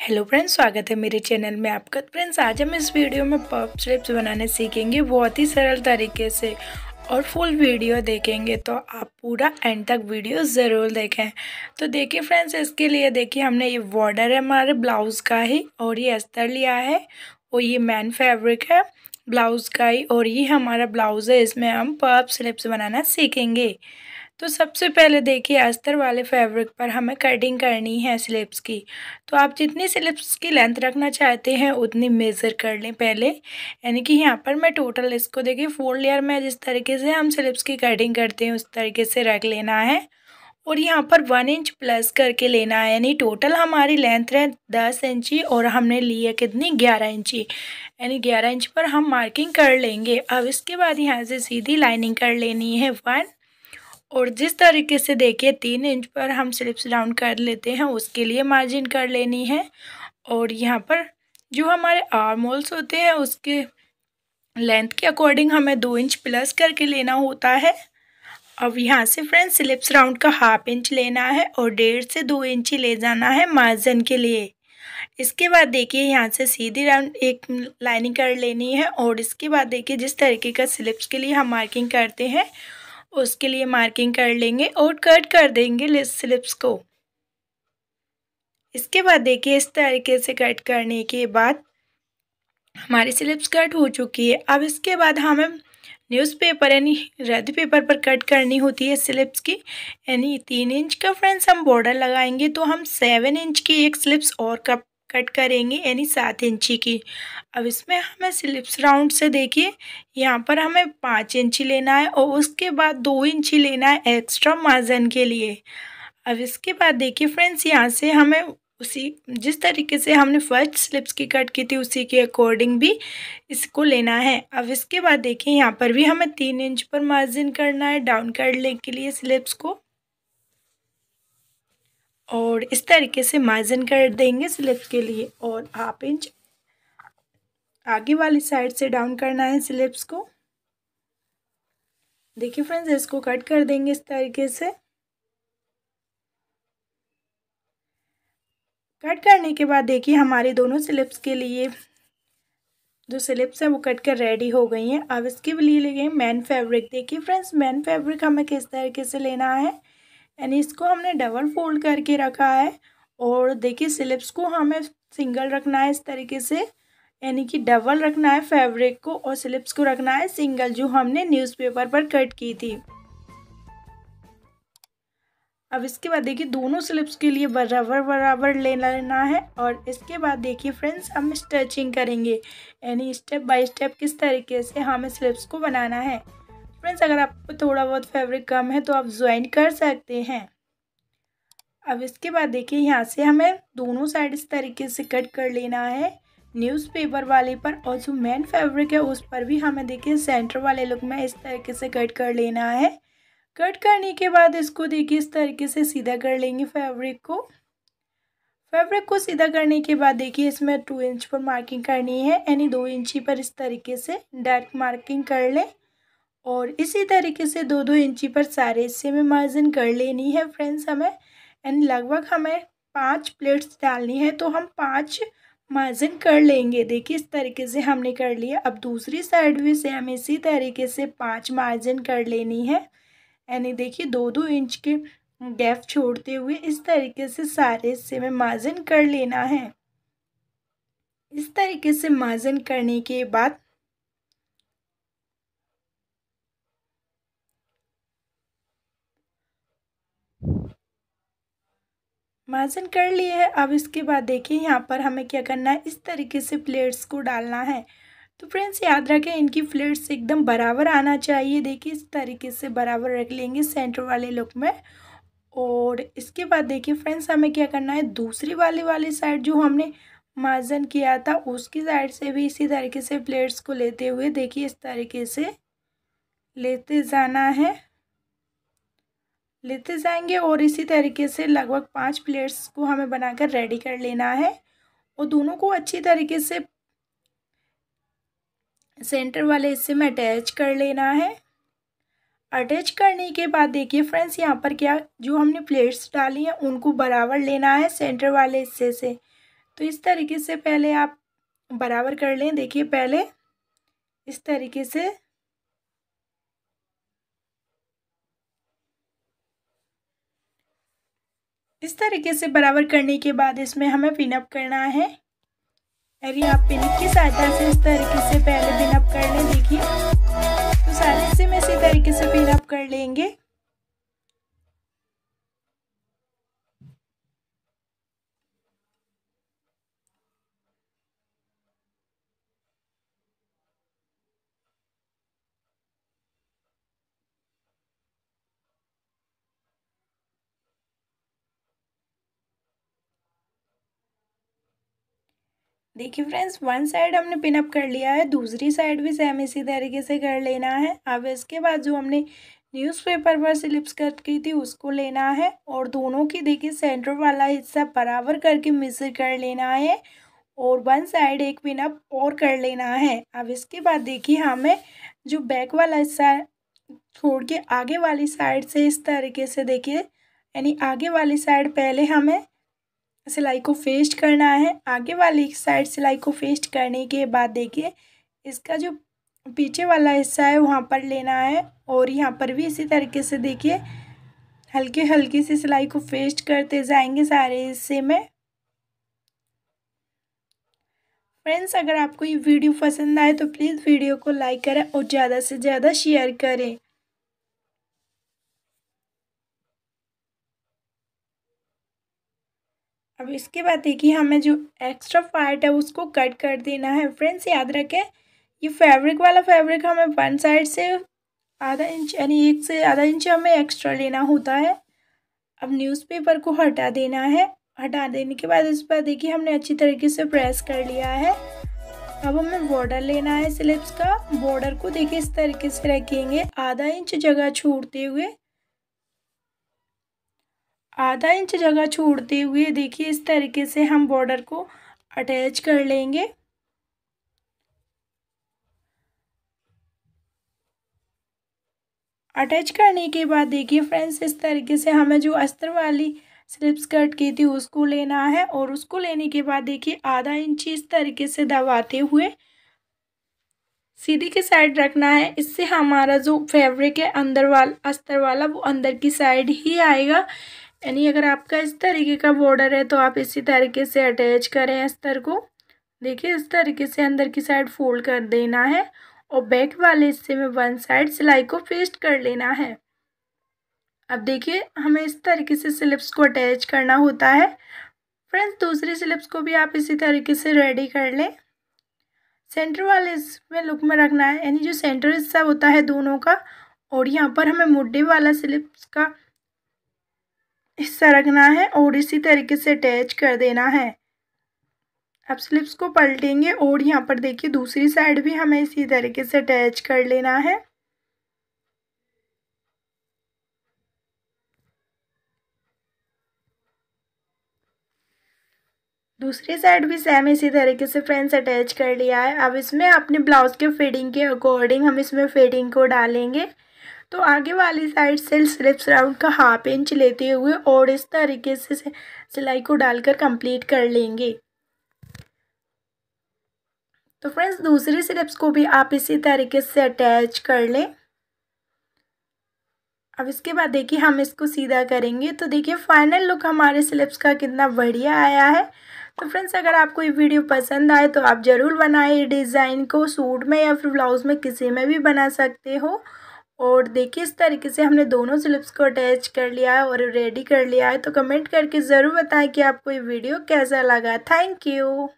hello friends स्वागत है मेरे चैनल में आपका फ्रेंड्स आज हम इस वीडियो में पफ स्लिप्स बनाने सीखेंगे बहुत ही सरल तरीके से और फुल वीडियो देखेंगे तो आप पूरा एंड तक वीडियो ज़रूर देखें तो देखिए फ्रेंड्स इसके लिए देखिए हमने ये बॉर्डर है हमारे ब्लाउज़ का ही और ये अस्तर लिया है और ये मैन फैब्रिक है ब्लाउज़ का ही और ये हमारा ब्लाउज़ है इसमें हम पफ स्लिप्स बनाना सीखेंगे तो सबसे पहले देखिए अस्तर वाले फैब्रिक पर हमें कटिंग करनी है स्लिप्स की तो आप जितनी स्लिप्स की लेंथ रखना चाहते हैं उतनी मेज़र कर लें पहले यानी कि यहाँ पर मैं टोटल इसको देखिए फोर लेयर में जिस तरीके से हम स्लिप्स की कटिंग करते हैं उस तरीके से रख लेना है और यहाँ पर वन इंच प्लस करके लेना है यानी टोटल हमारी लेंथ है दस इंची और हमने ली है कितनी ग्यारह इंची यानी ग्यारह इंच पर हम मार्किंग कर लेंगे अब इसके बाद यहाँ से सीधी लाइनिंग कर लेनी है वन और जिस तरीके से देखिए तीन इंच पर हम स्लिप्स डाउन कर लेते हैं उसके लिए मार्जिन कर लेनी है और यहाँ पर जो हमारे आर्म होल्स होते हैं उसके लेंथ के अकॉर्डिंग हमें दो इंच प्लस करके लेना होता है अब यहाँ से फ्रेंड्स स्लिप्स राउंड का हाफ इंच लेना है और डेढ़ से दो इंच ही ले जाना है मार्जिन के लिए इसके बाद देखिए यहाँ से सीधी राउंड एक लाइनिंग कर लेनी है और इसके बाद देखिए जिस तरीके का स्लिप्स के लिए हम मार्किंग करते हैं उसके लिए मार्किंग कर लेंगे और कट कर देंगे स्लिप्स को इसके बाद देखिए इस तरीके से कट करने के बाद हमारी स्लिप्स कट हो चुकी है अब इसके बाद हमें न्यूज़पेपर यानी रेड पेपर पर कट करनी होती है स्लिप्स की यानी तीन इंच का फ्रेंड्स हम बॉर्डर लगाएंगे तो हम सेवन इंच की एक स्लिप्स और कट कट करेंगे यानी सात इंची की अब इसमें हमें स्लिप्स राउंड से देखिए यहाँ पर हमें पाँच इंची लेना है और उसके बाद दो इंची लेना है एक्स्ट्रा मार्जन के लिए अब इसके बाद देखिए फ्रेंड्स यहाँ से हमें उसी जिस तरीके से हमने फर्स्ट स्लिप्स की कट की थी उसी के अकॉर्डिंग भी इसको लेना है अब इसके बाद देखिए यहाँ पर भी हमें तीन इंच पर मार्जिन करना है डाउन करने के लिए स्लिप्स को और इस तरीके से मार्जिन कर देंगे स्लिप के लिए और हाफ इंच आगे वाली साइड से डाउन करना है स्लिप्स को देखिए फ्रेंड्स इसको कट कर देंगे इस तरीके से कट करने के बाद देखिए हमारे दोनों स्लिप्स के लिए जो स्लिप्स हैं वो कट कर रेडी हो गई हैं अब इसके लिए ले गए मैन फैब्रिक देखिए फ्रेंड्स मैन फैब्रिक हमें किस तरीके से लेना है यानी इसको हमने डबल फोल्ड करके रखा है और देखिए स्लिप्स को हमें सिंगल रखना है इस तरीके से यानी कि डबल रखना है फैब्रिक को और स्लिप्स को रखना है सिंगल जो हमने न्यूज़पेपर पर कट की थी अब इसके बाद देखिए दोनों स्लिप्स के लिए बराबर बराबर ले लेना है और इसके बाद देखिए फ्रेंड्स हम स्टिचिंग करेंगे यानी स्टेप बाय स्टेप किस तरीके से हमें स्लिप्स को बनाना है फ्रेंड्स अगर आपको थोड़ा बहुत फैब्रिक कम है तो आप ज्वाइन कर सकते हैं अब इसके बाद देखिए यहाँ से हमें दोनों साइड इस तरीके से कट कर लेना है न्यूज़पेपर वाले पर और जो मेन फैब्रिक है उस पर भी हमें देखिए सेंटर वाले लुक में इस तरीके से कट कर लेना है कट करने के बाद इसको देखिए इस तरीके से सीधा कर लेंगे फैब्रिक को फैब्रिक को सीधा करने के बाद देखिए इसमें टू इंच पर मार्किंग करनी है यानी दो इंची पर इस तरीके से डार्क मार्किंग कर लें और इसी तरीके से दो दो इंची पर सारे हिस्से में मार्जिन कर लेनी है फ्रेंड्स हमें एंड लगभग हमें पांच प्लेट्स डालनी है तो हम पांच मार्जिन कर लेंगे देखिए इस तरीके से हमने कर लिया अब दूसरी साइड भी हमें इसी तरीके से पांच मार्जिन कर लेनी है यानी देखिए दो दो इंच के गैप छोड़ते हुए इस तरीके से सारे हिस्से में मार्जिन कर लेना है इस तरीके से मार्जिन करने के बाद मार्जिन कर लिए है अब इसके बाद देखिए यहाँ पर हमें क्या करना है इस तरीके से प्लेट्स को डालना है तो फ्रेंड्स याद रखें इनकी प्लेट्स एकदम बराबर आना चाहिए देखिए इस तरीके से बराबर रख लेंगे सेंटर वाले लुक में और इसके बाद देखिए फ्रेंड्स हमें क्या करना है दूसरी वाली वाली साइड जो हमने मार्जिन किया था उसकी साइड से भी इसी तरीके से प्लेट्स को लेते हुए देखिए इस तरीके से लेते जाना है लेते जाएंगे और इसी तरीके से लगभग पाँच प्लेट्स को हमें बनाकर रेडी कर लेना है और दोनों को अच्छी तरीके से सेंटर वाले हिस्से में अटैच कर लेना है अटैच करने के बाद देखिए फ्रेंड्स यहाँ पर क्या जो हमने प्लेट्स डाली हैं उनको बराबर लेना है सेंटर वाले हिस्से से तो इस तरीके से पहले आप बराबर कर लें देखिए पहले इस तरीके से इस तरीके से बराबर करने के बाद इसमें हमें पिनअप करना है अरे आप पिन की सहायता से इस तरीके से पहले पिनअप कर लें देखिए तो सारे से मैं इसी तरीके से पिनअप कर लेंगे देखिए फ्रेंड्स वन साइड हमने पिनअप कर लिया है दूसरी साइड भी सेम इसी तरीके से कर लेना है अब इसके बाद जो हमने न्यूज़पेपर पर स्लिप्स कट की थी उसको लेना है और दोनों की देखिए सेंटर वाला हिस्सा बराबर करके मिसर कर लेना है और वन साइड एक पिनअप और कर लेना है अब इसके बाद देखिए हमें जो बैक वाला हिस्सा छोड़ के आगे वाली साइड से इस तरीके से देखिए यानी आगे वाली साइड पहले हमें सिलाई को फेस्ट करना है आगे वाली साइड सिलाई को फेस्ट करने के बाद देखिए इसका जो पीछे वाला हिस्सा है वहाँ पर लेना है और यहाँ पर भी इसी तरीके से देखिए हल्के हल्के से सिलाई को फेस्ट करते जाएंगे सारे हिस्से में फ्रेंड्स अगर आपको ये वीडियो पसंद आए तो प्लीज़ वीडियो को लाइक करें और ज़्यादा से ज़्यादा शेयर करें अब इसके बाद देखिए हमें जो एक्स्ट्रा पार्ट है उसको कट कर देना है फ्रेंड्स याद रखें ये फैब्रिक वाला फैब्रिक हमें वन साइड से आधा इंच यानी एक से आधा इंच हमें एक्स्ट्रा लेना होता है अब न्यूज़पेपर को हटा देना है हटा देने के बाद इस पर देखिए हमने अच्छी तरीके से प्रेस कर लिया है अब हमें बॉर्डर लेना है स्लिप्स का बॉर्डर को देखिए इस तरीके से रखेंगे आधा इंच जगह छोड़ते हुए आधा इंच जगह छोड़ते हुए देखिए इस तरीके से हम बॉर्डर को अटैच कर लेंगे अटैच करने के बाद देखिए फ्रेंड्स इस तरीके से हमें जो अस्तर वाली स्लिप स्कर्ट की थी उसको लेना है और उसको लेने के बाद देखिए आधा इंच इस तरीके से दबाते हुए सीधी की साइड रखना है इससे हमारा जो फैब्रिक है अंदर वाला अस्तर वाला वो अंदर की साइड ही आएगा यानी अगर आपका इस तरीके का बॉर्डर है तो आप इसी तरीके से अटैच करें अस्तर को देखिए इस तरीके से अंदर की साइड फोल्ड कर देना है और बैक वाले हिस्से में वन साइड सिलाई को फेस्ट कर लेना है अब देखिए हमें इस तरीके से स्लिप्स को अटैच करना होता है फ्रेंड्स दूसरी स्लिप्स को भी आप इसी तरीके से रेडी कर लें सेंटर वाले इसमें लुक में रखना है यानी जो सेंटर हिस्सा होता है दोनों का और यहाँ पर हमें मुड्डे वाला स्लिप्स का हिस्सा रखना है और इसी तरीके से अटैच कर देना है अब स्लिप्स को पलटेंगे और यहाँ पर देखिए दूसरी साइड भी हमें इसी तरीके से अटैच कर लेना है दूसरी साइड भी सेम इसी तरीके से फ्रेंड्स अटैच कर लिया है अब इसमें अपने ब्लाउज़ के फिटिंग के अकॉर्डिंग हम इसमें फिटिंग को डालेंगे तो आगे वाली साइड से स्लिप्स राउंड का हाफ इंच लेते हुए और इस तरीके से सिलाई को डालकर कंप्लीट कर लेंगे तो फ्रेंड्स दूसरी स्लिप्स को भी आप इसी तरीके से अटैच कर लें अब इसके बाद देखिए हम इसको सीधा करेंगे तो देखिए फाइनल लुक हमारे स्लिप्स का कितना बढ़िया आया है तो फ्रेंड्स अगर आपको ये वीडियो पसंद आए तो आप ज़रूर बनाए डिज़ाइन को सूट में या फिर ब्लाउज़ में किसी में भी बना सकते हो और देखिए इस तरीके से हमने दोनों स्लिप्स को अटैच कर लिया है और रेडी कर लिया है तो कमेंट करके ज़रूर बताएं कि आपको ये वीडियो कैसा लगा थैंक यू